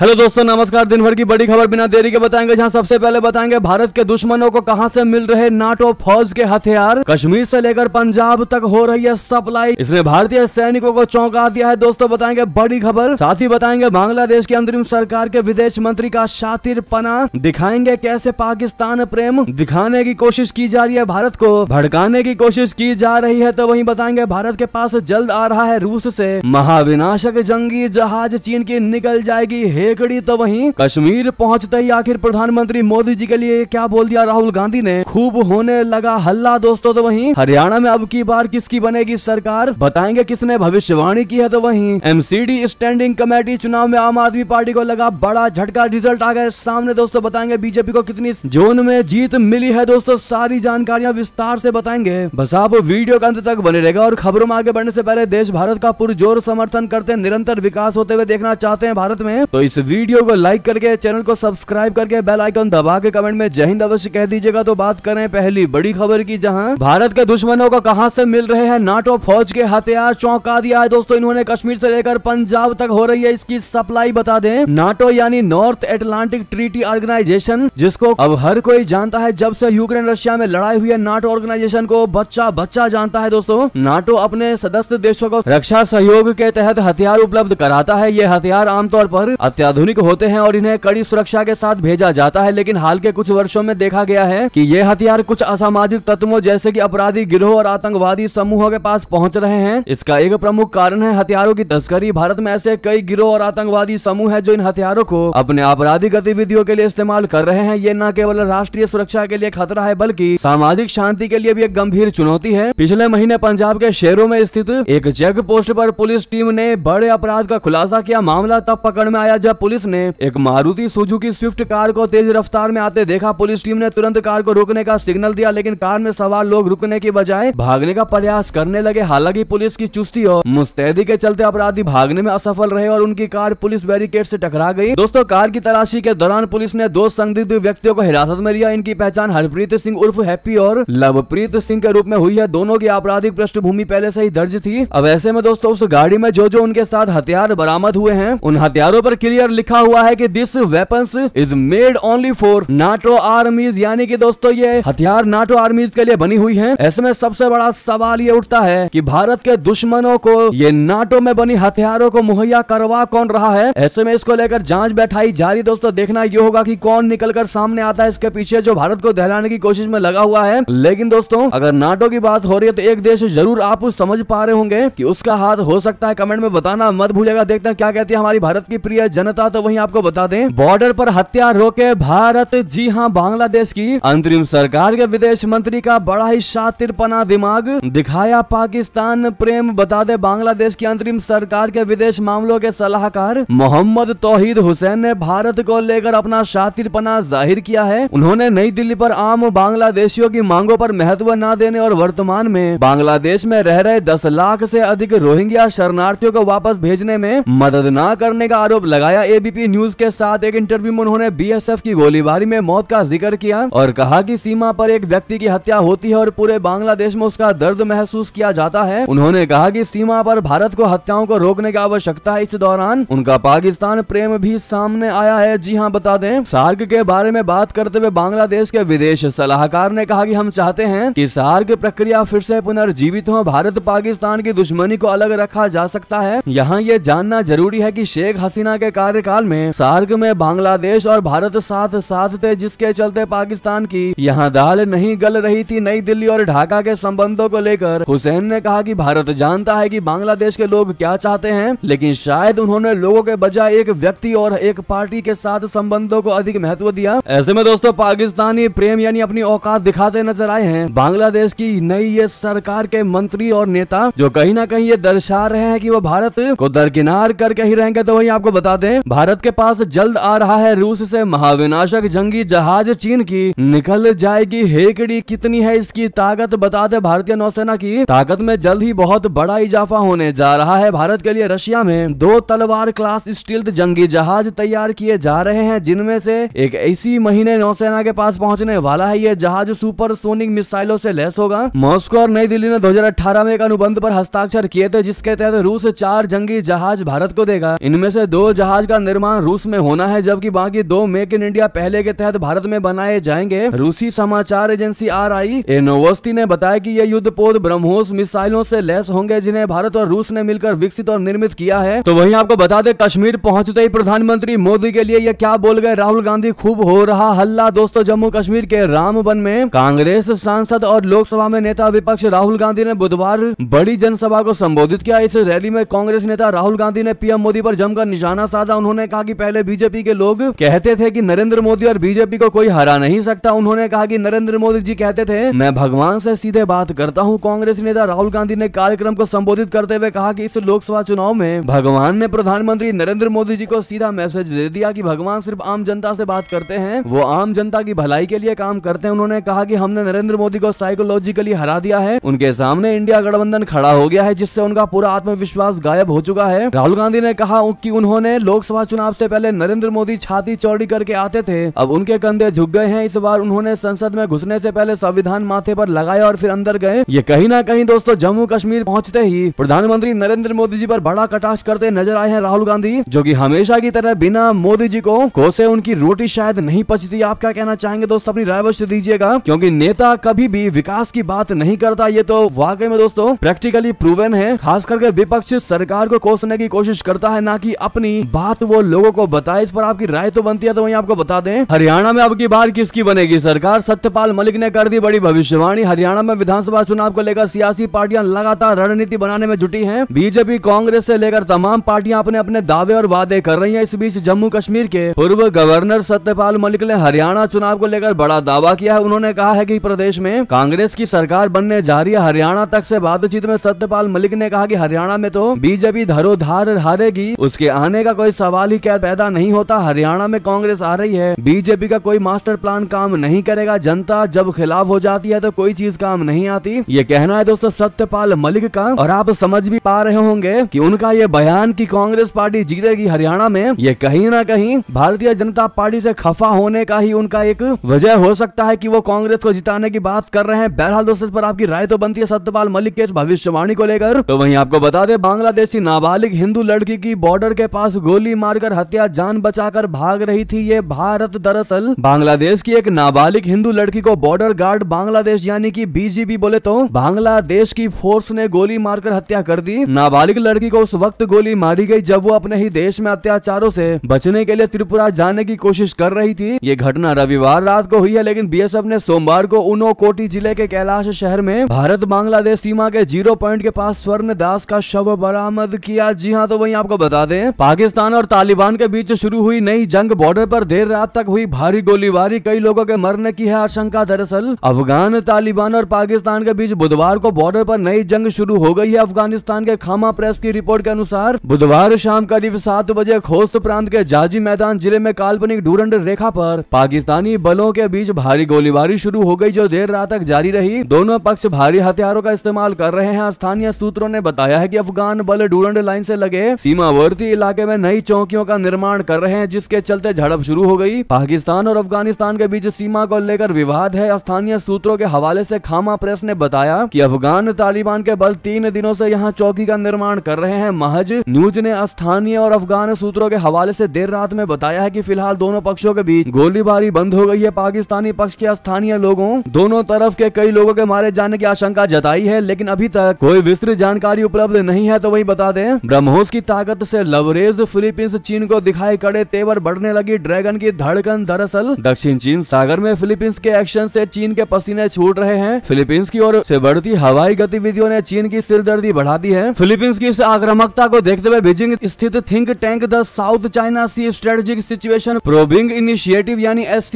hello दोस्तों नमस्कार दिन भर की बड़ी खबर बिना देरी के बताएंगे जहां सबसे पहले बताएंगे भारत के दुश्मनों को कहां से मिल रहे नाटो फौज के हथियार कश्मीर से लेकर पंजाब तक हो रही है सप्लाई इसने भारतीय सैनिकों को चौंका दिया है दोस्तों बताएंगे बड़ी खबर साथ ही बताएंगे बांग्लादेश की अंतरिम सरकार के विदेश मंत्री का शातिर पना दिखाएंगे कैसे पाकिस्तान प्रेम दिखाने की कोशिश की जा रही है भारत को भड़काने की कोशिश की जा रही है तो वही बताएंगे भारत के पास जल्द आ रहा है रूस ऐसी महाविनाशक जंगी जहाज चीन की निकल जाएगी नेकड़ी तो वहीं कश्मीर पहुंचते ही आखिर प्रधानमंत्री मोदी जी के लिए क्या बोल दिया राहुल गांधी ने खूब होने लगा हल्ला दोस्तों तो वहीं हरियाणा में अब की बार किसकी बनेगी सरकार बताएंगे किसने भविष्यवाणी की है तो वहीं एमसीडी स्टैंडिंग कमेटी चुनाव में आम आदमी पार्टी को लगा बड़ा झटका रिजल्ट आ गए सामने दोस्तों बताएंगे बीजेपी को कितनी जोन में जीत मिली है दोस्तों सारी जानकारियां विस्तार से बताएंगे बस आप वीडियो के अंत तक बने रहेगा और खबरों में आगे बढ़ने से पहले देश भारत का पुरजोर समर्थन करते निरंतर विकास होते हुए देखना चाहते हैं भारत में तो इस वीडियो को लाइक करके चैनल को सब्सक्राइब करके बेल आइकन दबा के कमेंट में जय हिंद अवश्य कह दीजिएगा तो बात करें पहली बड़ी खबर की जहां भारत के दुश्मनों को कहां से मिल रहे हैं नाटो फौज के हथियार चौंका दिया है दोस्तों इन्होंने कश्मीर से लेकर पंजाब तक हो रही है इसकी सप्लाई बता दें नाटो यानी नॉर्थ एटलांटिक ट्रीटी ऑर्गेनाइजेशन जिसको अब हर कोई जानता है जब से यूक्रेन रशिया में लड़ाई हुई है नाटो ऑर्गेनाइजेशन को बच्चा बच्चा जानता है दोस्तों नाटो अपने सदस्य देशों को रक्षा सहयोग के तहत हथियार उपलब्ध कराता है ये हथियार आमतौर पर अत्या अत्याधुनिक होते हैं और इन्हें कड़ी सुरक्षा के साथ भेजा जाता है लेकिन हाल के कुछ वर्षों में देखा गया है कि ये हथियार कुछ असामाजिक तत्वों जैसे कि अपराधी गिरोह और आतंकवादी समूहों के पास पहुंच रहे हैं इसका एक प्रमुख कारण है हथियारों की तस्करी भारत में ऐसे कई गिरोह और आतंकवादी समूह है जो इन हथियारों को अपने आपराधिक गतिविधियों के लिए इस्तेमाल कर रहे हैं ये न केवल राष्ट्रीय सुरक्षा के लिए खतरा है बल्कि सामाजिक शांति के लिए भी एक गंभीर चुनौती है पिछले महीने पंजाब के शहरों में स्थित एक चेक पोस्ट पर पुलिस टीम ने बड़े अपराध का खुलासा किया मामला तब पकड़ में आया जब पुलिस ने एक मारुति सुजुकी स्विफ्ट कार को तेज रफ्तार में आते देखा पुलिस टीम ने तुरंत कार को रोकने का सिग्नल दिया लेकिन कार में सवार लोग रुकने के बजाय भागने का प्रयास करने लगे हालांकि पुलिस की चुस्ती और मुस्तैदी के चलते अपराधी भागने में असफल रहे और उनकी कार पुलिस बैरिकेड से टकरा गई दोस्तों कार की तलाशी के दौरान पुलिस ने दो संदिग्ध व्यक्तियों को हिरासत में लिया इनकी पहचान हरप्रीत सिंह उर्फ हैप्पी और लवप्रीत सिंह के रूप में हुई है दोनों की आपराधिक पृष्ठभूमि पहले से ही दर्ज थी अब ऐसे में दोस्तों उस गाड़ी में जो जो उनके साथ हथियार बरामद हुए हैं उन हथियारों पर क्लियर क्लियर लिखा हुआ है कि this weapons is made only for NATO armies यानी कि दोस्तों ये हथियार नाटो आर्मीज के लिए बनी हुई है ऐसे में सबसे बड़ा सवाल ये उठता है कि भारत के दुश्मनों को ये नाटो में बनी हथियारों को मुहैया करवा कौन रहा है ऐसे में इसको लेकर जांच बैठाई जा रही दोस्तों देखना ये होगा कि कौन निकल सामने आता है इसके पीछे जो भारत को दहलाने की कोशिश में लगा हुआ है लेकिन दोस्तों अगर नाटो की बात हो रही है तो एक देश जरूर आप समझ पा रहे होंगे की उसका हाथ हो सकता है कमेंट में बताना मत भूलेगा देखते हैं क्या कहती है हमारी भारत की प्रिय जन जनता तो वही आपको बता दें बॉर्डर पर हत्या रोके भारत जी हाँ बांग्लादेश की अंतरिम सरकार के विदेश मंत्री का बड़ा ही शातिरपना दिमाग दिखाया पाकिस्तान प्रेम बता दे बांग्लादेश की अंतरिम सरकार के विदेश मामलों के सलाहकार मोहम्मद तोहिद हुसैन ने भारत को लेकर अपना शातिरपना जाहिर किया है उन्होंने नई दिल्ली पर आम बांग्लादेशियों की मांगों पर महत्व न देने और वर्तमान में बांग्लादेश में रह रहे दस लाख से अधिक रोहिंग्या शरणार्थियों को वापस भेजने में मदद न करने का आरोप लगाया बताया एबीपी न्यूज के साथ एक इंटरव्यू में उन्होंने बीएसएफ की गोलीबारी में मौत का जिक्र किया और कहा कि सीमा पर एक व्यक्ति की हत्या होती है और पूरे बांग्लादेश में उसका दर्द महसूस किया जाता है उन्होंने कहा कि सीमा पर भारत को हत्याओं को रोकने की आवश्यकता है इस दौरान उनका पाकिस्तान प्रेम भी सामने आया है जी हाँ बता दें सार्क के बारे में बात करते हुए बांग्लादेश के विदेश सलाहकार ने कहा कि हम चाहते हैं कि सार्क प्रक्रिया फिर से पुनर्जीवित हो भारत पाकिस्तान की दुश्मनी को अलग रखा जा सकता है यहाँ ये जानना जरूरी है कि शेख हसीना के कारण कार्यकाल में सार्क में बांग्लादेश और भारत साथ साथ थे जिसके चलते पाकिस्तान की यहाँ दाल नहीं गल रही थी नई दिल्ली और ढाका के संबंधों को लेकर हुसैन ने कहा कि भारत जानता है कि बांग्लादेश के लोग क्या चाहते हैं लेकिन शायद उन्होंने लोगों के बजाय एक व्यक्ति और एक पार्टी के साथ संबंधों को अधिक महत्व दिया ऐसे में दोस्तों पाकिस्तानी प्रेम यानी अपनी औकात दिखाते नजर आए हैं बांग्लादेश की नई ये सरकार के मंत्री और नेता जो कहीं ना कहीं ये दर्शा रहे हैं की वो भारत को दरकिनार करके ही रहेंगे तो वही आपको बता दें भारत के पास जल्द आ रहा है रूस से महाविनाशक जंगी जहाज चीन की निकल जाएगी हेकड़ी कितनी है इसकी ताकत बता दे भारतीय नौसेना की ताकत में जल्द ही बहुत बड़ा इजाफा होने जा रहा है भारत के लिए रशिया में दो तलवार क्लास स्टील्थ जंगी जहाज तैयार किए जा रहे हैं जिनमें से एक इसी महीने नौसेना के पास पहुंचने वाला है ये जहाज सुपर सोनिक मिसाइलों से लैस होगा मॉस्को और नई दिल्ली ने 2018 में एक अनुबंध पर हस्ताक्षर किए थे जिसके तहत रूस चार जंगी जहाज भारत को देगा इनमें से दो जहाज का निर्माण रूस में होना है जबकि बाकी दो मेक इन इंडिया पहले के तहत भारत में बनाए जाएंगे रूसी समाचार एजेंसी आर आई एनोवस्ती ने बताया की ये युद्ध पोध ब्रह्मोस मिसाइलों से लैस होंगे जिन्हें भारत और रूस ने मिलकर विकसित और निर्मित किया है तो वही आपको बता दे कश्मीर पहुंचते ही प्रधानमंत्री मोदी के लिए ये क्या बोल गए राहुल गांधी खूब हो रहा हल्ला दोस्तों जम्मू कश्मीर के रामबन में कांग्रेस सांसद और लोकसभा में नेता विपक्ष राहुल गांधी ने बुधवार बड़ी जनसभा को संबोधित किया इस रैली में कांग्रेस नेता राहुल गांधी ने पीएम मोदी पर जमकर निशाना साधा उन्होंने कहा कि पहले बीजेपी के लोग कहते थे कि नरेंद्र मोदी और बीजेपी को कोई हरा नहीं सकता उन्होंने कहा कि नरेंद्र मोदी जी कहते थे मैं भगवान से सीधे बात करता हूँ कांग्रेस नेता राहुल गांधी ने कार्यक्रम को संबोधित करते हुए कहा कि इस लोकसभा चुनाव में भगवान ने प्रधानमंत्री नरेंद्र मोदी जी को सीधा मैसेज दे दिया कि भगवान सिर्फ आम जनता से बात करते हैं वो आम जनता की भलाई के लिए काम करते हैं उन्होंने कहा कि हमने नरेंद्र मोदी को साइकोलॉजिकली हरा दिया है उनके सामने इंडिया गठबंधन खड़ा हो गया है जिससे उनका पूरा आत्मविश्वास गायब हो चुका है राहुल गांधी ने कहा कि उन्होंने लोक लोकसभा चुनाव से पहले नरेंद्र मोदी छाती चौड़ी करके आते थे अब उनके कंधे झुक गए हैं इस बार उन्होंने संसद में घुसने से पहले संविधान माथे पर लगाया और फिर अंदर गए ये कहीं ना कहीं दोस्तों जम्मू कश्मीर पहुँचते ही प्रधानमंत्री नरेंद्र मोदी जी आरोप बड़ा कटाक्ष करते नजर आए हैं राहुल गांधी जो की हमेशा की तरह बिना मोदी जी को कोसे उनकी रोटी शायद नहीं पचती आप क्या कहना चाहेंगे दोस्तों अपनी राय अवश्य दीजिएगा क्योंकि नेता कभी भी विकास की बात नहीं करता ये तो वाकई में दोस्तों प्रैक्टिकली प्रूवन है खास करके विपक्ष सरकार को कोसने की कोशिश करता है ना कि अपनी बात बात वो लोगों को बताए इस पर आपकी राय तो बनती है तो वही आपको बता दें हरियाणा में अब की बार किसकी बनेगी सरकार सत्यपाल मलिक ने कर दी बड़ी भविष्यवाणी हरियाणा में विधानसभा चुनाव को लेकर सियासी पार्टियां लगातार रणनीति बनाने में जुटी है बीजेपी कांग्रेस ऐसी लेकर तमाम पार्टियां अपने अपने दावे और वादे कर रही है इस बीच जम्मू कश्मीर के पूर्व गवर्नर सत्यपाल मलिक ने हरियाणा चुनाव को लेकर बड़ा दावा किया है उन्होंने कहा है की प्रदेश में कांग्रेस की सरकार बनने जा रही है हरियाणा तक ऐसी बातचीत में सत्यपाल मलिक ने कहा की हरियाणा में तो बीजेपी धरोधार हारेगी उसके आने का कोई सवाल ही क्या पैदा नहीं होता हरियाणा में कांग्रेस आ रही है बीजेपी का कोई मास्टर प्लान काम नहीं करेगा जनता जब खिलाफ हो जाती है तो कोई चीज काम नहीं आती ये कहना है दोस्तों सत्यपाल मलिक का और आप समझ भी पा रहे होंगे की उनका ये बयान की कांग्रेस पार्टी जीतेगी हरियाणा में ये कहीं ना कहीं भारतीय जनता पार्टी से खफा होने का ही उनका एक वजह हो सकता है की वो कांग्रेस को जिताने की बात कर रहे हैं बहरहाल दोस्तों इस पर आपकी राय तो बनती है सत्यपाल मलिक के इस भविष्यवाणी को लेकर तो वहीं आपको बता दे बांग्लादेशी नाबालिग हिंदू लड़की की बॉर्डर के पास गोली गोली मारकर हत्या जान बचाकर भाग रही थी ये भारत दरअसल बांग्लादेश की एक नाबालिग हिंदू लड़की को बॉर्डर गार्ड बांग्लादेश यानी कि बीजीबी बोले तो बांग्लादेश की फोर्स ने गोली मारकर हत्या कर दी नाबालिग लड़की को उस वक्त गोली मारी गई जब वो अपने ही देश में अत्याचारों से बचने के लिए त्रिपुरा जाने की कोशिश कर रही थी ये घटना रविवार रात को हुई है लेकिन बी ने सोमवार को उनो कोटी जिले के कैलाश शहर में भारत बांग्लादेश सीमा के जीरो पॉइंट के पास स्वर्ण दास का शव बरामद किया जी हाँ तो वही आपको बता दें पाकिस्तान और तालिबान के बीच शुरू हुई नई जंग बॉर्डर पर देर रात तक हुई भारी गोलीबारी कई लोगों के मरने की है आशंका दरअसल अफगान तालिबान और पाकिस्तान के बीच बुधवार को बॉर्डर पर नई जंग शुरू हो गई है अफगानिस्तान के खामा प्रेस की रिपोर्ट के अनुसार बुधवार शाम करीब सात बजे खोस्त प्रांत के जाजी मैदान जिले में काल्पनिक डूरंड रेखा पर पाकिस्तानी बलों के बीच भारी गोलीबारी शुरू हो गई जो देर रात तक जारी रही दोनों पक्ष भारी हथियारों का इस्तेमाल कर रहे हैं स्थानीय सूत्रों ने बताया है की अफगान बल डूरंड लाइन ऐसी लगे सीमावर्ती इलाके में नई चौकियों का निर्माण कर रहे हैं जिसके चलते झड़प शुरू हो गई पाकिस्तान और अफगानिस्तान के बीच सीमा को लेकर विवाद है स्थानीय सूत्रों के हवाले से खामा प्रेस ने बताया कि अफगान तालिबान के बल तीन दिनों से यहां चौकी का निर्माण कर रहे हैं महज न्यूज ने स्थानीय और अफगान सूत्रों के हवाले से देर रात में बताया है की फिलहाल दोनों पक्षों के बीच गोलीबारी बंद हो गई है पाकिस्तानी पक्ष के स्थानीय लोगों दोनों तरफ के कई लोगों के मारे जाने की आशंका जताई है लेकिन अभी तक कोई विस्तृत जानकारी उपलब्ध नहीं है तो वही बता दें ब्रह्मोस की ताकत से लवरेज फिलिप फिलीपींस चीन को दिखाई कड़े तेवर बढ़ने लगी ड्रैगन की धड़कन दरअसल दक्षिण चीन सागर में फिलीपींस के एक्शन से चीन के पसीने छूट रहे हैं फिलीपींस की ओर से बढ़ती हवाई गतिविधियों ने चीन की सिरदर्दी बढ़ा दी है फिलीपींस की इस आक्रामकता को देखते हुए बीजिंग स्थित think tank the South China Sea strategic situation probing initiative यानी एस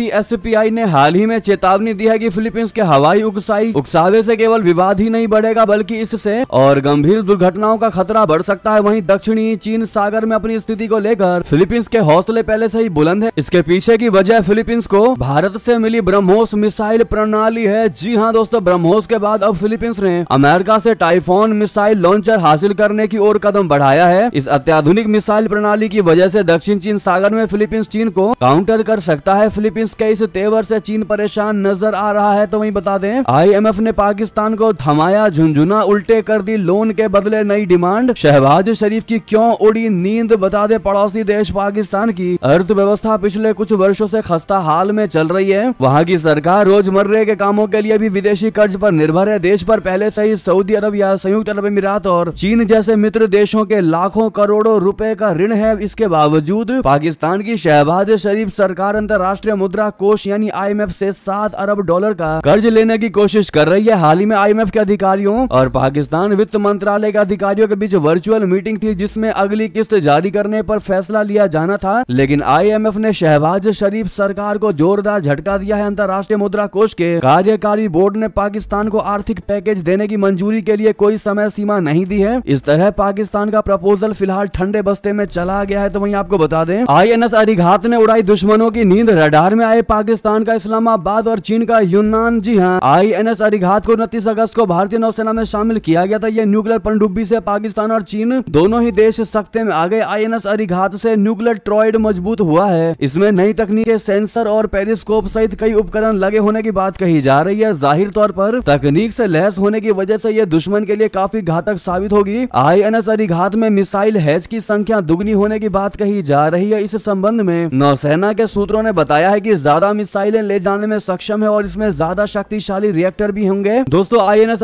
ने हाल ही में चेतावनी दी है की फिलीपींस के हवाई उकसाई उकसावे ऐसी केवल विवाद ही नहीं बढ़ेगा बल्कि इससे और गंभीर दुर्घटनाओं का खतरा बढ़ सकता है वही दक्षिणी चीन सागर में अपनी स्थिति को लेकर फिलीपींस के हौसले पहले से ही बुलंद है इसके पीछे की वजह फिलीपींस को भारत से मिली ब्रह्मोस मिसाइल प्रणाली है जी हाँ दोस्तों ब्रह्मोस के बाद अब फिलीपींस ने अमेरिका से टाइफोन मिसाइल लॉन्चर हासिल करने की ओर कदम बढ़ाया है इस अत्याधुनिक मिसाइल प्रणाली की वजह से दक्षिण चीन सागर में फिलीपींस चीन को काउंटर कर सकता है फिलीपींस के इस तेवर से चीन परेशान नजर आ रहा है तो वही बता दें आईएमएफ ने पाकिस्तान को थमाया झुंझुना उल्टे कर दी लोन के बदले नई डिमांड शहबाज शरीफ की क्यों उड़ी नींद बता दे पड़ोसी देश पाकिस्तान की अर्थव्यवस्था पिछले कुछ वर्षों से खस्ता हाल में चल रही है वहाँ की सरकार रोजमर्रे के कामों के लिए भी विदेशी कर्ज पर निर्भर है देश पर पहले से ही सऊदी अरब या संयुक्त अरब अमीरात और चीन जैसे मित्र देशों के लाखों करोड़ों रूपए का ऋण है इसके बावजूद पाकिस्तान की शहबाज शरीफ सरकार अंतर्राष्ट्रीय मुद्रा कोष यानी आई एम सात अरब डॉलर का कर्ज लेने की कोशिश कर रही है हाल ही में आई के अधिकारियों और पाकिस्तान वित्त मंत्रालय के अधिकारियों के बीच वर्चुअल मीटिंग थी जिसमें अगली किस्त जारी करने पर फैसला लिया जाना था लेकिन आईएमएफ ने शहबाज शरीफ सरकार को जोरदार झटका दिया है अंतर्राष्ट्रीय मुद्रा कोष के कार्यकारी बोर्ड ने पाकिस्तान को आर्थिक पैकेज देने की मंजूरी के लिए कोई समय सीमा नहीं दी है इस तरह पाकिस्तान का प्रपोजल फिलहाल ठंडे बस्ते में चला गया है तो वही आपको बता दें आई अरिघात ने उड़ाई दुश्मनों की नींद रडार में आए पाकिस्तान का इस्लामाबाद और चीन का यूनान जी हाँ आई एन को उनतीस अगस्त को भारतीय नौसेना में शामिल किया गया था यह न्यूक्लियर पनडुब्बी से पाकिस्तान और चीन दोनों ही देश सख्ते में आ गए आई एन एस अरिघात से न्यूक्लियर ट्रॉइड मजबूत हुआ है इसमें नई तकनीक सेंसर और पेरिस्कोप सहित कई उपकरण लगे होने की बात कही जा रही है जाहिर तौर पर तकनीक से लैस होने की वजह से यह दुश्मन के लिए काफी घातक साबित होगी आई एन एस अरिघात में मिसाइल हैज की संख्या दुगनी होने की बात कही जा रही है इस संबंध में नौसेना के सूत्रों ने बताया है की ज्यादा मिसाइलें ले जाने में सक्षम है और इसमें ज्यादा शक्तिशाली रिएक्टर भी होंगे दोस्तों आई एन एस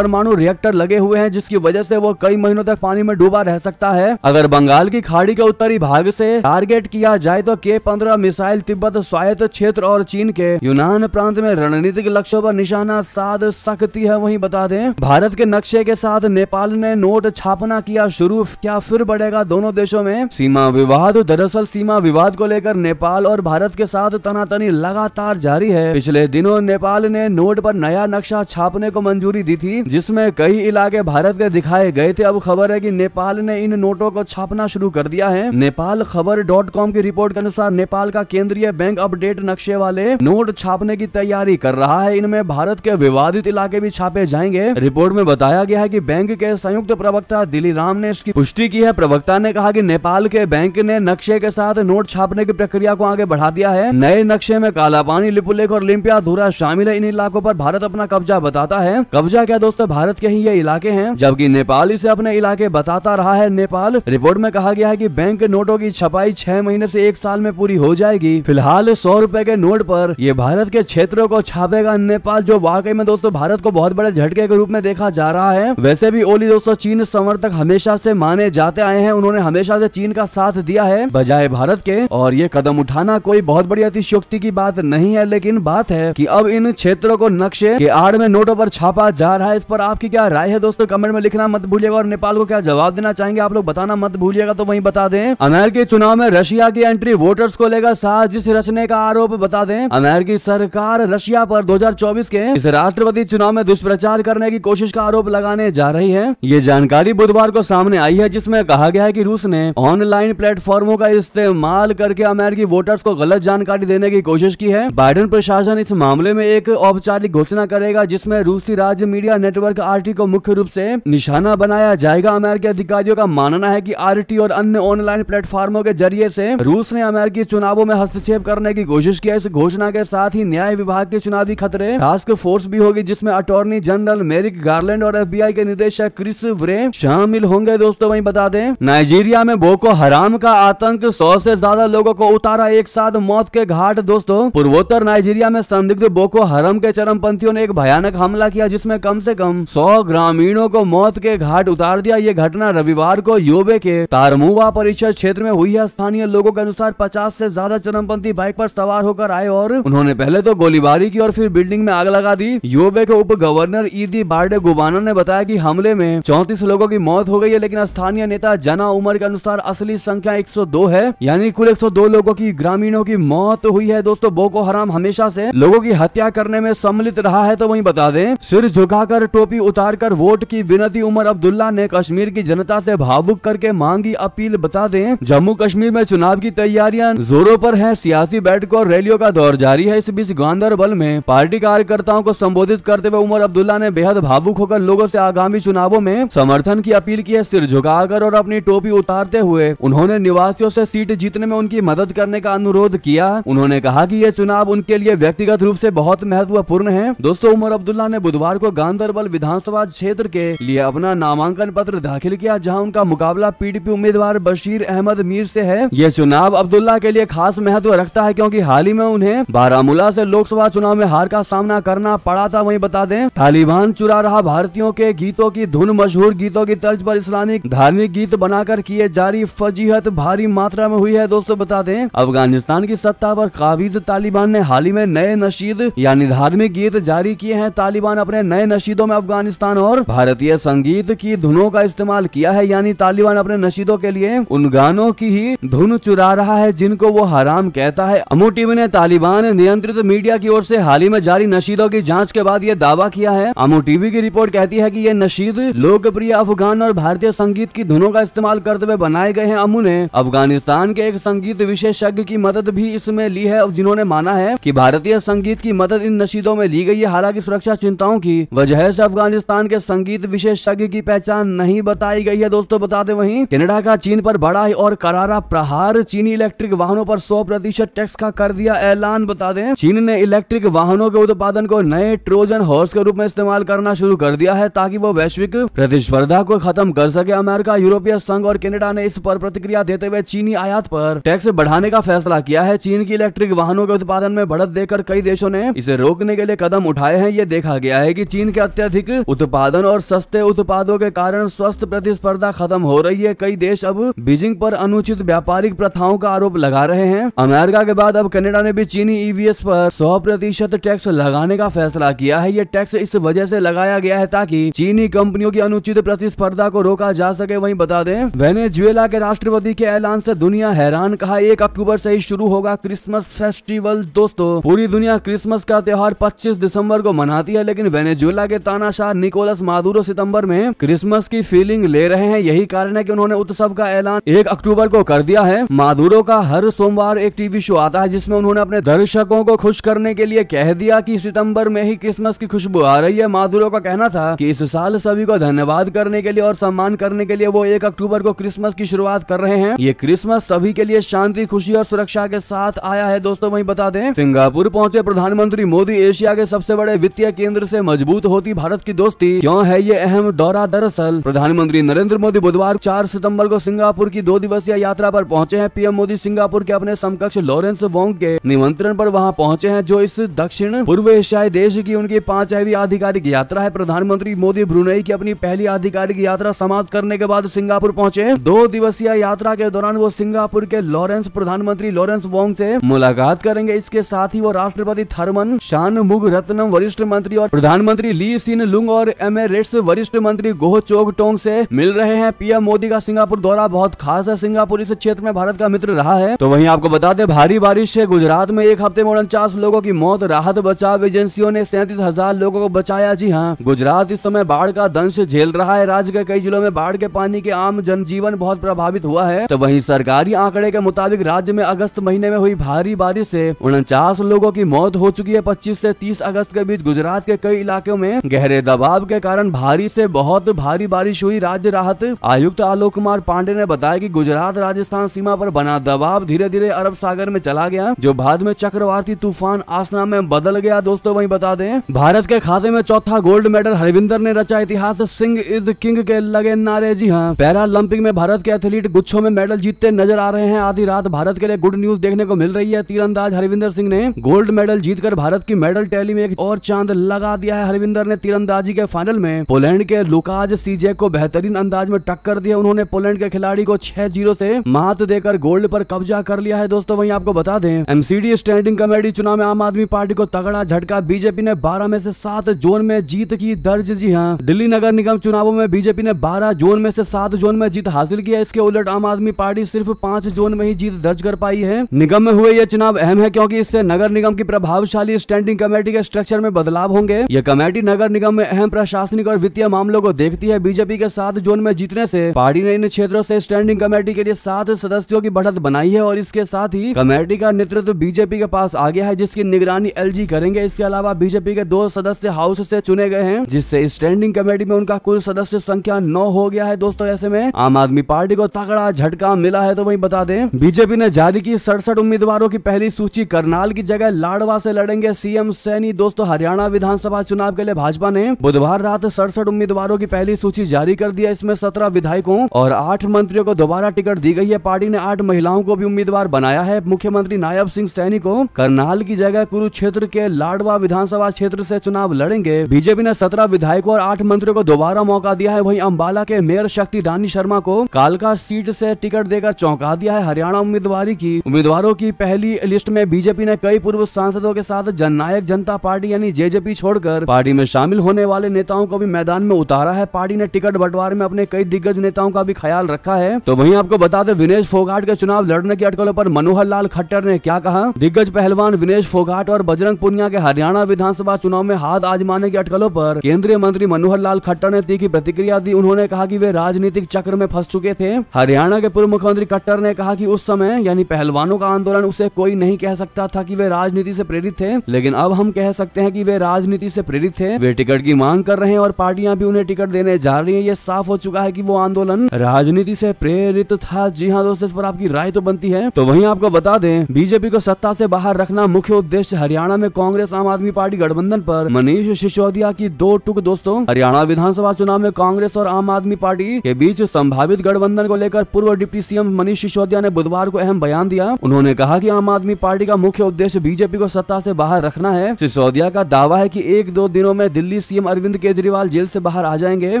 परमाणु रिएक्टर लगे हुए हैं जिसकी वजह से वो कई महीनों तक पानी में डूबा रह सकता है अगर बंगाल की खाड़ी पहाड़ी के उत्तरी भाग से टारगेट किया जाए तो के पंद्रह मिसाइल तिब्बत स्वायत्त क्षेत्र और चीन के यूनान प्रांत में रणनीतिक लक्ष्यों पर निशाना साध सकती है वहीं बता दें भारत के नक्शे के साथ नेपाल ने नोट छापना किया शुरू क्या फिर बढ़ेगा दोनों देशों में सीमा विवाद दरअसल सीमा विवाद को लेकर नेपाल और भारत के साथ तनातनी लगातार जारी है पिछले दिनों नेपाल ने नोट पर नया नक्शा छापने को मंजूरी दी थी जिसमें कई इलाके भारत के दिखाए गए थे अब खबर है कि नेपाल ने इन नोटों को छापना शुरू कर दिया है नेपाल खबर डॉट कॉम की रिपोर्ट के अनुसार नेपाल का केंद्रीय बैंक अपडेट नक्शे वाले नोट छापने की तैयारी कर रहा है इनमें भारत के विवादित इलाके भी छापे जाएंगे रिपोर्ट में बताया गया है की बैंक के संयुक्त प्रवक्ता दिली राम ने इसकी पुष्टि की है प्रवक्ता ने कहा की नेपाल के बैंक ने नक्शे के साथ नोट छापने की प्रक्रिया को आगे बढ़ा दिया है नए नक्शे में कालापानी लिपुलेख और लिम्पिया धूरा शामिल है इन इलाकों पर भारत अपना कब्जा बताता है कब्जा क्या दोस्तों भारत के ही ये इलाके हैं जबकि नेपाल इसे अपने इलाके बताता रहा है नेपाल रिपोर्ट में कहा गया है कि बैंक के नोटों की छपाई छह महीने से एक साल में पूरी हो जाएगी फिलहाल सौ रूपए के नोट पर ये भारत के क्षेत्रों को छापेगा नेपाल जो वाकई में दोस्तों भारत को बहुत बड़े झटके के रूप में देखा जा रहा है वैसे भी ओली दोस्तों चीन समर्थक हमेशा से माने जाते आए हैं उन्होंने हमेशा से चीन का साथ दिया है बजाय भारत के और ये कदम उठाना कोई बहुत बड़ी अतिशोक्ति की बात नहीं है लेकिन बात है की अब इन क्षेत्रों को नक्शे के आड़ में नोटों पर छापा जा रहा है इस पर आपकी क्या राय है दोस्तों कमेंट में लिखना मत भूलिएगा और नेपाल को क्या जवाब देना चाहेंगे आप लोग बताना मत भूलिएगा तो वहीं बता दें अमेरिकी चुनाव में रशिया की एंट्री वोटर्स को लेकर साजिश रचने का आरोप बता दें अमेरिकी सरकार रशिया पर 2024 के इस राष्ट्रपति चुनाव में दुष्प्रचार करने की कोशिश का आरोप लगाने जा रही है ये जानकारी बुधवार को सामने आई है जिसमे कहा गया है की रूस ने ऑनलाइन प्लेटफॉर्मो का इस्तेमाल करके अमेरिकी वोटर्स को गलत जानकारी देने की कोशिश की है बाइडन प्रशासन इस मामले में एक औपचारिक घोषणा करेगा जिसमें रूसी राज्य मीडिया नेटवर्क आर को मुख्य रूप से निशाना बनाया जाएगा अमेरिकी अधिकारियों का मानना है कि आर और अन्य ऑनलाइन प्लेटफॉर्मों के जरिए से रूस ने अमेरिकी चुनावों में हस्तक्षेप करने की कोशिश किया इस घोषणा के साथ ही न्याय विभाग के चुनावी खतरे टास्क फोर्स भी होगी जिसमें अटोर्नी जनरल मेरिक गार्लैंड और एफबीआई के निदेशक क्रिस व्रे शामिल होंगे दोस्तों वही बता दें नाइजीरिया में बोको हराम का आतंक सौ से ज्यादा लोगों को उतारा एक साथ मौत के घाट दोस्तों पूर्वोत्तर नाइजीरिया में संदिग्ध बोको हरम के चरमपंथियों ने एक भयानक हमला किया जिसमें कम से कम सौ ग्रामीणों को मौत के घाट उतार दिया ये घटना रविवार को योबे के तारमुआ जिला परिषद क्षेत्र में हुई है स्थानीय लोगों के अनुसार पचास ऐसी ज्यादा चरमपंथी बाइक आरोप सवार होकर आए और उन्होंने पहले तो गोलीबारी की और फिर बिल्डिंग में आग लगा दी यूबे के उप गवर्नर ईदी बार्डे गुबाना ने बताया की हमले में चौतीस लोगों की मौत हो गई है लेकिन स्थानीय नेता जना उमर के अनुसार असली संख्या एक है यानी कुल एक लोगों की ग्रामीणों की मौत हुई है दोस्तों बोको हराम हमेशा ऐसी लोगों की हत्या करने में सम्मिलित रहा है तो वही बता दें सिर झुकाकर टोपी उतारकर वोट की विनती उमर अब्दुल्ला ने कश्मीर की जनता से भावुक करके मांगी अपील बता दें जम्मू कश्मीर में चुनाव की तैयारियां जोरों पर है सियासी बैठक और रैलियों का दौर जारी है इस बीच गांधरबल में पार्टी कार्यकर्ताओं को संबोधित करते हुए उमर अब्दुल्ला ने बेहद भावुक होकर लोगों से आगामी चुनावों में समर्थन की अपील की है सिर झुकाकर और अपनी टोपी उतारते हुए उन्होंने निवासियों से सीट जीतने में उनकी मदद करने का अनुरोध किया उन्होंने कहा कि ये चुनाव उनके लिए व्यक्तिगत रूप से बहुत महत्वपूर्ण है दोस्तों उमर अब्दुल्ला ने बुधवार को गांधरबल विधानसभा क्षेत्र के लिए अपना नामांकन पत्र दाखिल किया जहाँ उनका मुकाबला पीडीपी उम्मीदवार बशीर अहमद मीर से है ये चुनाव अब्दुल्ला के लिए खास महत्व रखता है क्योंकि हाल ही में उन्हें बारामूला से लोकसभा चुनाव में हार का सामना करना पड़ा था वहीं बता दें तालिबान चुरा रहा भारतीयों के गीतों की धुन मशहूर गीतों की तर्ज पर इस्लामिक धार्मिक गीत बनाकर किए जारी फजीहत भारी मात्रा में हुई है दोस्तों बता दें अफगानिस्तान की सत्ता पर काबिज तालिबान ने हाल ही में नए नशीद यानी धार्मिक गीत जारी किए हैं तालिबान अपने नए नशीदों में अफगानिस्तान और भारतीय संगीत की धुनों का इस्तेमाल किया है यानी तालिबान अपने नशीदों के लिए उन गानों की ही धुन चुरा रहा है जिनको वो हराम कहता है अमू टीवी ने तालिबान नियंत्रित मीडिया की ओर से हाल ही में जारी नशीदों की जांच के बाद ये दावा किया है अमू टीवी की रिपोर्ट कहती है कि ये नशीद लोकप्रिय अफगान और भारतीय संगीत की धुनों का इस्तेमाल करते हुए बनाए गए हैं अमू ने अफगानिस्तान के एक संगीत विशेषज्ञ की मदद भी इसमें ली है जिन्होंने माना है की भारतीय संगीत की मदद इन नशीदों में ली गई है हालांकि सुरक्षा चिंताओं की वजह ऐसी अफगानिस्तान के संगीत विशेषज्ञ की पहचान नहीं बताई गई है दोस्तों बताते वही कनाडा का चीन चीन पर बड़ा ही और करारा प्रहार चीनी इलेक्ट्रिक वाहनों पर 100 प्रतिशत टैक्स का कर दिया ऐलान बता दें चीन ने इलेक्ट्रिक वाहनों के उत्पादन को नए ट्रोजन हॉर्स के रूप में इस्तेमाल करना शुरू कर दिया है ताकि वो वैश्विक प्रतिस्पर्धा को खत्म कर सके अमेरिका यूरोपीय संघ और कैनेडा ने इस पर प्रतिक्रिया देते हुए चीनी आयात पर टैक्स बढ़ाने का फैसला किया है चीन की इलेक्ट्रिक वाहनों के उत्पादन में बढ़त देकर कई देशों ने इसे रोकने के लिए कदम उठाए हैं ये देखा गया है की चीन के अत्यधिक उत्पादन और सस्ते उत्पादों के कारण स्वस्थ प्रतिस्पर्धा खत्म हो रही है कई देश अब बीजिंग पर अनुचित व्यापारिक प्रथाओं का आरोप लगा रहे हैं अमेरिका के बाद अब कनेडा ने भी चीनी ईवीएस e पर 100 प्रतिशत टैक्स लगाने का फैसला किया है ये टैक्स इस वजह से लगाया गया है ताकि चीनी कंपनियों की अनुचित प्रतिस्पर्धा को रोका जा सके वही बता दें वेनेजुएला के राष्ट्रपति के ऐलान से दुनिया हैरान कहा एक अक्टूबर से ही शुरू होगा क्रिसमस फेस्टिवल दोस्तों पूरी दुनिया क्रिसमस का त्योहार पच्चीस दिसंबर को मनाती है लेकिन वेनेजुएला के तानाशाह निकोलस मादुरो सितंबर में क्रिसमस की फीलिंग ले रहे हैं यही कारण है कि उन्होंने उत्सव का ऐलान एक अक्टूबर को कर दिया है माधुरो का हर सोमवार एक टीवी शो आता है जिसमें उन्होंने अपने दर्शकों को खुश करने के लिए कह दिया कि सितंबर में ही क्रिसमस की खुशबू आ रही है माधुरो का कहना था कि इस साल सभी को धन्यवाद करने के लिए और सम्मान करने के लिए वो एक अक्टूबर को क्रिसमस की शुरुआत कर रहे हैं ये क्रिसमस सभी के लिए शांति खुशी और सुरक्षा के साथ आया है दोस्तों वही बता दें सिंगापुर पहुंचे प्रधानमंत्री मोदी एशिया के सबसे बड़े वित्तीय केंद्र से मजबूत होती भारत की दोस्ती क्यों है ये अहम दौरा दरअसल प्रधानमंत्री नरेंद्र मोदी बुधवार चार सितम्बर को सिंगापुर सिंगापुर की दो दिवसीय यात्रा पर पहुंचे हैं पीएम मोदी सिंगापुर के अपने समकक्ष लॉरेंस वोंग के निमंत्रण पर वहां पहुंचे हैं जो इस दक्षिण पूर्व एशियाई देश की उनकी पांच आधिकारिक यात्रा है प्रधानमंत्री मोदी ब्रुनई की अपनी पहली आधिकारिक यात्रा समाप्त करने के बाद सिंगापुर पहुंचे दो दिवसीय यात्रा के दौरान वो सिंगापुर के लॉरेंस प्रधानमंत्री लॉरेंस वोंग से मुलाकात करेंगे इसके साथ ही वो राष्ट्रपति थर्मन शान मुग रत्नम वरिष्ठ मंत्री और प्रधानमंत्री ली सिन लुंग और एमेरेट्स वरिष्ठ मंत्री गोह चोक टोंग से मिल रहे हैं पीएम मोदी का सिंगापुर दौरा बहुत खास है सिंगापुर इस क्षेत्र में भारत का मित्र रहा है तो वहीं आपको बता दें भारी बारिश से गुजरात में एक हफ्ते में उनचास लोगों की मौत राहत बचाव एजेंसियों ने सैंतीस हजार लोगों को बचाया जी हाँ गुजरात इस समय बाढ़ का दंश झेल रहा है राज्य के कई जिलों में बाढ़ के पानी के आम जनजीवन बहुत प्रभावित हुआ है तो वही सरकारी आंकड़े के मुताबिक राज्य में अगस्त महीने में हुई भारी बारिश से उनचास लोगों की मौत हो चुकी है पच्चीस से तीस अगस्त के बीच गुजरात के कई इलाकों में गहरे दबाव के कारण भारी से बहुत भारी बारिश हुई राज्य राहत आयुक्त आलोक कुमार पांडे ने बताया कि गुजरात राजस्थान सीमा पर बना दबाव धीरे धीरे अरब सागर में चला गया जो बाद में चक्रवाती तूफान आसना में बदल गया दोस्तों वही बता दें भारत के खाते में चौथा गोल्ड मेडल हरविंदर ने रचा इतिहास सिंह इज किंग के लगे नारे जी हाँ पैरालंपिक में भारत के एथलीट गुच्छों में मेडल जीतते नजर आ रहे हैं आधी रात भारत के लिए गुड न्यूज देखने को मिल रही है तीरंदाज हरविंदर सिंह ने गोल्ड मेडल जीतकर भारत की मेडल टैली में एक और चांद लगा दिया है हरविंदर ने तीरंदाजी के फाइनल में पोलैंड के लुकाज सीजे को बेहतरीन अंदाज में टक्कर दिया उन्होंने पोलैंड के खिलाड़ी खिलाड़ी को छह जीरो से मात देकर गोल्ड पर कब्जा कर लिया है दोस्तों वहीं आपको बता दें एमसीडी स्टैंडिंग कमेटी चुनाव में आम आदमी पार्टी को तगड़ा झटका बीजेपी ने बारह में से सात जोन में जीत की दर्ज जी हाँ दिल्ली नगर निगम चुनावों में बीजेपी ने बारह जोन में से सात जोन में जीत हासिल किया इसके उलट आम आदमी पार्टी सिर्फ पांच जोन में ही जीत दर्ज कर पाई है निगम में हुए यह चुनाव अहम है क्योंकि इससे नगर निगम की प्रभावशाली स्टैंडिंग कमेटी के स्ट्रक्चर में बदलाव होंगे यह कमेटी नगर निगम में अहम प्रशासनिक और वित्तीय मामलों को देखती है बीजेपी के सात जोन में जीतने से पार्टी ने इन क्षेत्रों से स्टैंडिंग कमेटी के लिए सात सदस्यों की बढ़त बनाई है और इसके साथ ही कमेटी का नेतृत्व बीजेपी के पास आ गया है जिसकी निगरानी एल करेंगे इसके अलावा बीजेपी के दो सदस्य हाउस से चुने गए हैं जिससे स्टैंडिंग कमेटी में उनका कुल सदस्य संख्या नौ हो गया है दोस्तों ऐसे में आम आदमी पार्टी को तगड़ा झटका मिला है तो वही बता दें बीजेपी ने जारी की सड़सठ उम्मीदवारों की पहली सूची करनाल की जगह लाडवा से लड़ेंगे सीएम सैनी दोस्तों हरियाणा विधानसभा चुनाव के लिए भाजपा ने बुधवार रात सड़सठ उम्मीदवारों की पहली सूची जारी कर दिया इसमें सत्रह विधायकों और आठ मंत्री मंत्रियों को दोबारा टिकट दी गई है पार्टी ने आठ महिलाओं को भी उम्मीदवार बनाया है मुख्यमंत्री नायब सिंह सैनी को करनाल की जगह कुरुक्षेत्र के लाडवा विधानसभा क्षेत्र से चुनाव लड़ेंगे बीजेपी ने सत्रह विधायकों और आठ मंत्रियों को दोबारा मौका दिया है वही अम्बाला के मेयर शक्ति रानी शर्मा को कालका सीट ऐसी टिकट देकर चौंका दिया है हरियाणा उम्मीदवार की उम्मीदवारों की पहली लिस्ट में बीजेपी ने कई पूर्व सांसदों के साथ जननायक जनता पार्टी यानी जेजेपी छोड़कर पार्टी में शामिल होने वाले नेताओं को भी मैदान में उतारा है पार्टी ने टिकट बंटवारे में अपने कई दिग्गज नेताओं का भी ख्याल रखा है है तो वहीं आपको बता दें विनेश फोगाट के चुनाव लड़ने की अटकलों पर मनोहर लाल खट्टर ने क्या कहा दिग्गज पहलवान विनेश फोगाट और बजरंग पुनिया के हरियाणा विधानसभा चुनाव में हाथ आजमाने की अटकलों पर केंद्रीय मंत्री मनोहर लाल खट्टर ने तीखी प्रतिक्रिया दी उन्होंने कहा की वे राजनीतिक चक्र में फंस चुके थे हरियाणा के पूर्व मुख्यमंत्री खट्टर ने कहा की उस समय यानी पहलवानों का आंदोलन उसे कोई नहीं कह सकता था की वे राजनीति से प्रेरित थे लेकिन अब हम कह सकते हैं की वे राजनीति से प्रेरित थे वे टिकट की मांग कर रहे हैं और पार्टियां भी उन्हें टिकट देने जा रही है ये साफ हो चुका है की वो आंदोलन राजनीति से प्रेरित था जी हाँ दोस्तों इस पर आपकी राय तो बनती है तो वहीं आपको बता दें बीजेपी को सत्ता से बाहर रखना मुख्य उद्देश्य हरियाणा में कांग्रेस आम आदमी पार्टी गठबंधन पर मनीष सिसोदिया की दो टुक दोस्तों हरियाणा विधानसभा चुनाव में कांग्रेस और आम आदमी पार्टी के बीच संभावित गठबंधन को लेकर पूर्व डिप्टी सीएम मनीष सिसोदिया ने बुधवार को अहम बयान दिया उन्होंने कहा की आम आदमी पार्टी का मुख्य उद्देश्य बीजेपी को सत्ता ऐसी बाहर रखना है सिसोदिया का दावा है की एक दो दिनों में दिल्ली सीएम अरविंद केजरीवाल जेल ऐसी बाहर आ जाएंगे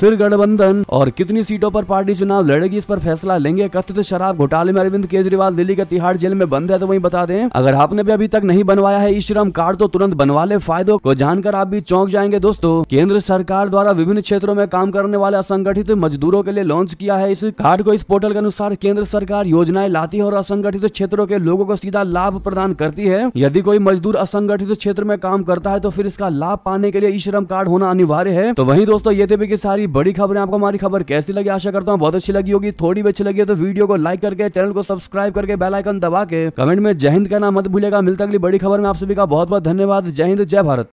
फिर गठबंधन और कितनी सीटों पर पार्टी चुनाव लड़ेगी पर फैसला लेंगे कथित शराब घोटाले में अरविंद केजरीवाल दिल्ली के तिहाड़ जेल में बंद है तो वही बता दें अगर आपने भी अभी तक नहीं बनवाया है ई श्रम कार्ड तो तुरंत बनवा ले फायदों को जानकर आप भी चौंक जाएंगे दोस्तों केंद्र सरकार द्वारा विभिन्न क्षेत्रों में काम करने वाले असंगठित मजदूरों के लिए लॉन्च किया है इस कार्ड को इस पोर्टल के अनुसार केंद्र सरकार योजनाएं लाती है और असंगठित क्षेत्रों के लोगों को सीधा लाभ प्रदान करती है यदि कोई मजदूर असंगठित क्षेत्र में काम करता है तो फिर इसका लाभ पाने के लिए ई श्रम कार्ड होना अनिवार्य है तो वही दोस्तों ये थे भी की सारी बड़ी खबरें आपको हमारी खबर कैसी लगी आशा करता हूँ बहुत अच्छी लगी होगी थोड़ी अच्छी लगी है तो वीडियो को लाइक करके चैनल को सब्सक्राइब करके बेलाइकन दबा के कमेंट में जय हिंद का नाम मत भूलेगा मिलता अगली बड़ी खबर में आप सभी का बहुत बहुत धन्यवाद जय हिंद जय भारत